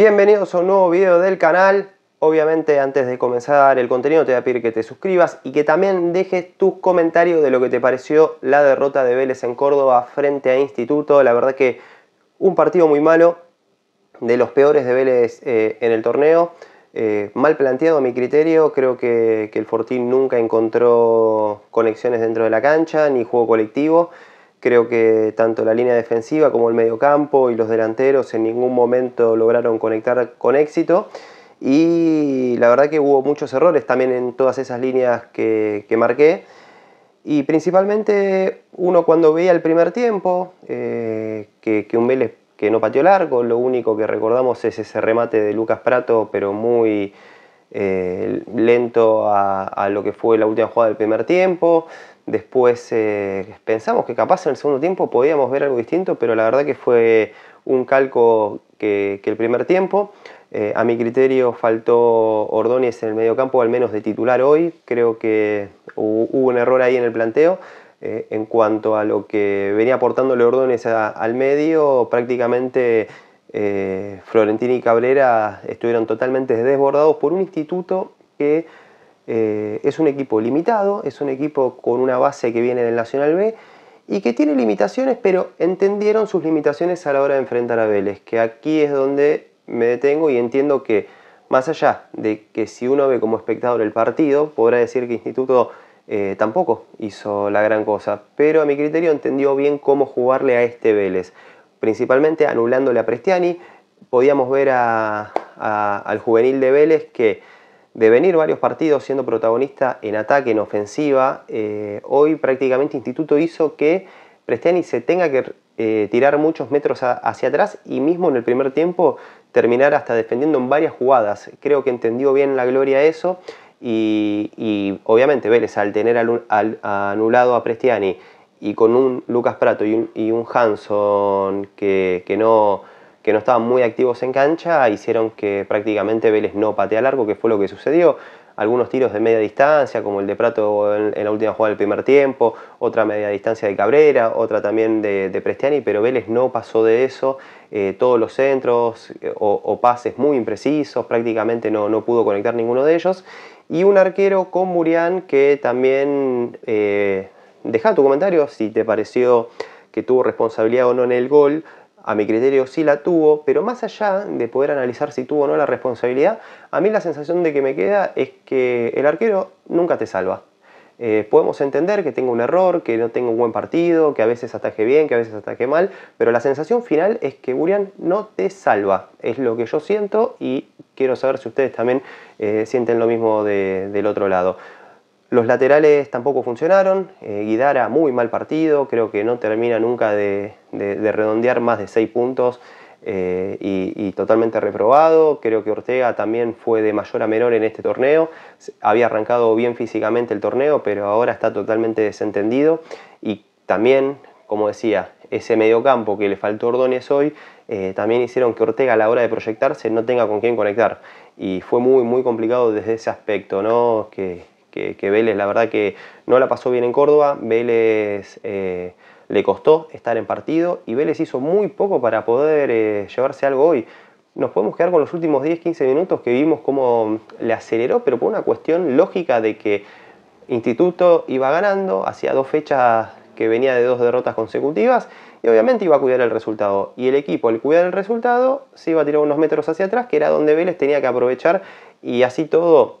Bienvenidos a un nuevo video del canal. Obviamente antes de comenzar el contenido te voy a pedir que te suscribas y que también dejes tus comentarios de lo que te pareció la derrota de Vélez en Córdoba frente a Instituto. La verdad que un partido muy malo, de los peores de Vélez eh, en el torneo. Eh, mal planteado a mi criterio, creo que, que el Fortín nunca encontró conexiones dentro de la cancha ni juego colectivo. Creo que tanto la línea defensiva como el mediocampo y los delanteros en ningún momento lograron conectar con éxito. Y la verdad que hubo muchos errores también en todas esas líneas que, marqué. Y principalmente uno cuando veía el primer tiempo, eh, que, un Vélez que no pateó largo, lo único que recordamos es ese remate de Lucas Prato, pero muy eh, lento a, lo que fue la última jugada del primer tiempo. Después eh, pensamos que capaz en el segundo tiempo podíamos ver algo distinto, pero la verdad que fue un calco que, el primer tiempo. Eh, a mi criterio faltó Ordóñez en el mediocampo, al menos de titular hoy. Creo que hubo un error ahí en el planteo. Eh, en cuanto a lo que venía aportándole Ordóñez al medio, prácticamente Florentini y Cabrera estuvieron totalmente desbordados por un instituto que eh, es un equipo limitado, es un equipo con una base que viene del Nacional B y que tiene limitaciones, pero entendieron sus limitaciones a la hora de enfrentar a Vélez, que aquí es donde me detengo y entiendo que más allá de que si uno ve como espectador el partido, podrá decir que Instituto eh, tampoco hizo la gran cosa, pero a mi criterio entendió bien cómo jugarle a este Vélez, principalmente anulándole a Prestiani, podíamos ver al juvenil de Vélez que de venir varios partidos siendo protagonista en ataque, en ofensiva, eh, hoy prácticamente Instituto hizo que Prestiani se tenga que eh, tirar muchos metros hacia atrás y mismo en el primer tiempo terminar hasta defendiendo en varias jugadas. Creo que entendió bien la gloria eso y, obviamente Vélez al tener al, anulado a Prestiani y con un Lucas Prato y un, y Hanson que, que no que no estaban muy activos en cancha hicieron que prácticamente Vélez no patea largo, que fue lo que sucedió. Algunos tiros de media distancia, como el de Prato en, la última jugada del primer tiempo, otra media distancia de Cabrera, otra también de, Prestiani, pero Vélez no pasó de eso. Eh, todos los centros eh, o, pases muy imprecisos, prácticamente no, no pudo conectar ninguno de ellos. Y un arquero con Murián que también. Eh, deja tu comentario si te pareció que tuvo responsabilidad o no en el gol a mi criterio sí la tuvo, pero más allá de poder analizar si tuvo o no la responsabilidad, a mí la sensación de que me queda es que el arquero nunca te salva. Eh, podemos entender que tengo un error, que no tengo un buen partido, que a veces ataque bien, que a veces ataque mal, pero la sensación final es que Burian no te salva. Es lo que yo siento y quiero saber si ustedes también eh, sienten lo mismo del otro lado. Los laterales tampoco funcionaron, eh, Guidara muy mal partido, creo que no termina nunca de, redondear más de 6 puntos eh, y, totalmente reprobado, creo que Ortega también fue de mayor a menor en este torneo, había arrancado bien físicamente el torneo, pero ahora está totalmente desentendido y también, como decía, ese mediocampo que le faltó Ordóñez hoy, eh, también hicieron que Ortega a la hora de proyectarse no tenga con quién conectar y fue muy muy complicado desde ese aspecto, ¿no? Que, que, Vélez, la verdad que no la pasó bien en Córdoba, Vélez eh, le costó estar en partido y Vélez hizo muy poco para poder eh, llevarse algo hoy. Nos podemos quedar con los últimos 10-15 minutos que vimos cómo le aceleró, pero por una cuestión lógica de que Instituto iba ganando, hacía dos fechas que venía de dos derrotas consecutivas y obviamente iba a cuidar el resultado. Y el equipo, al cuidar el resultado, se iba a tirar unos metros hacia atrás, que era donde Vélez tenía que aprovechar y así todo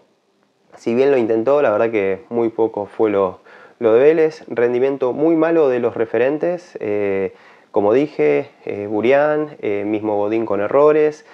si bien lo intentó, la verdad que muy poco fue lo, de Vélez. Rendimiento muy malo de los referentes. Eh, como dije, eh, Burián, eh, mismo Godín con errores.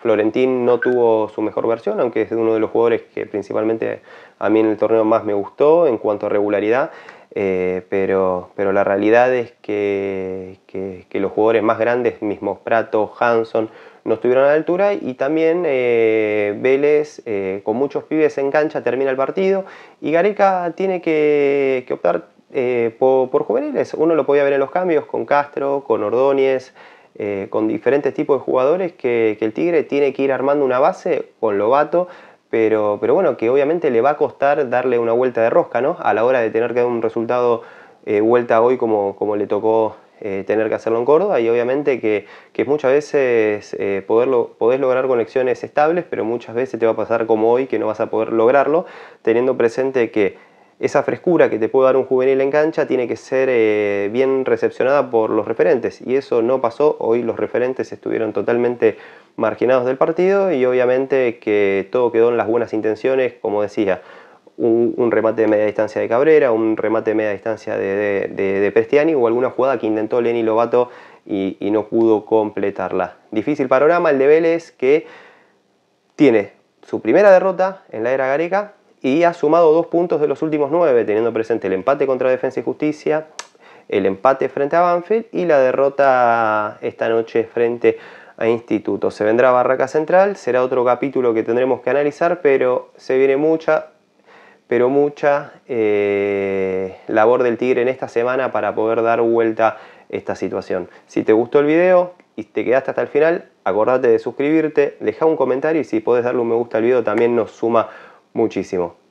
Florentín no tuvo su mejor versión, aunque es uno de los jugadores que principalmente a mí en el torneo más me gustó en cuanto a regularidad. pero, pero la realidad es que, que los jugadores más grandes, mismos Prato, Hanson, no estuvieron a la altura y también eh, Vélez eh, con muchos pibes en cancha termina el partido y Gareca tiene que, optar eh, por, por, juveniles. Uno lo podía ver en los cambios con Castro, con Ordóñez, con diferentes tipos de jugadores que, el Tigre tiene que ir armando una base con Lobato. Pero, pero bueno, que obviamente le va a costar darle una vuelta de rosca, ¿no? A la hora de tener que dar un resultado vuelta hoy como, como le tocó eh, tener que hacerlo en Córdoba y obviamente que, muchas veces eh, poderlo, podés lograr conexiones estables, pero muchas veces te va a pasar como hoy que no vas a poder lograrlo, teniendo presente que esa frescura que te puede dar un juvenil en cancha tiene que ser eh, bien recepcionada por los referentes y eso no pasó, hoy los referentes estuvieron totalmente marginados del partido y obviamente que todo quedó en las buenas intenciones, como decía un, remate de media distancia de Cabrera, un remate de media distancia de, Prestiani o alguna jugada que intentó Lenny Lobato y, y, no pudo completarla. Difícil panorama el de Vélez que tiene su primera derrota en la era Gareca y ha sumado dos puntos de los últimos nueve, teniendo presente el empate contra Defensa y Justicia, el empate frente a Banfield y la derrota esta noche frente a Instituto. Se vendrá Barraca Central, será otro capítulo que tendremos que analizar, pero se viene mucha pero mucha eh, labor del tigre en esta semana para poder dar vuelta esta situación. Si te gustó el video y te quedaste hasta el final, acordate de suscribirte, deja un comentario y si podés darle un me gusta al video también nos suma muchísimo.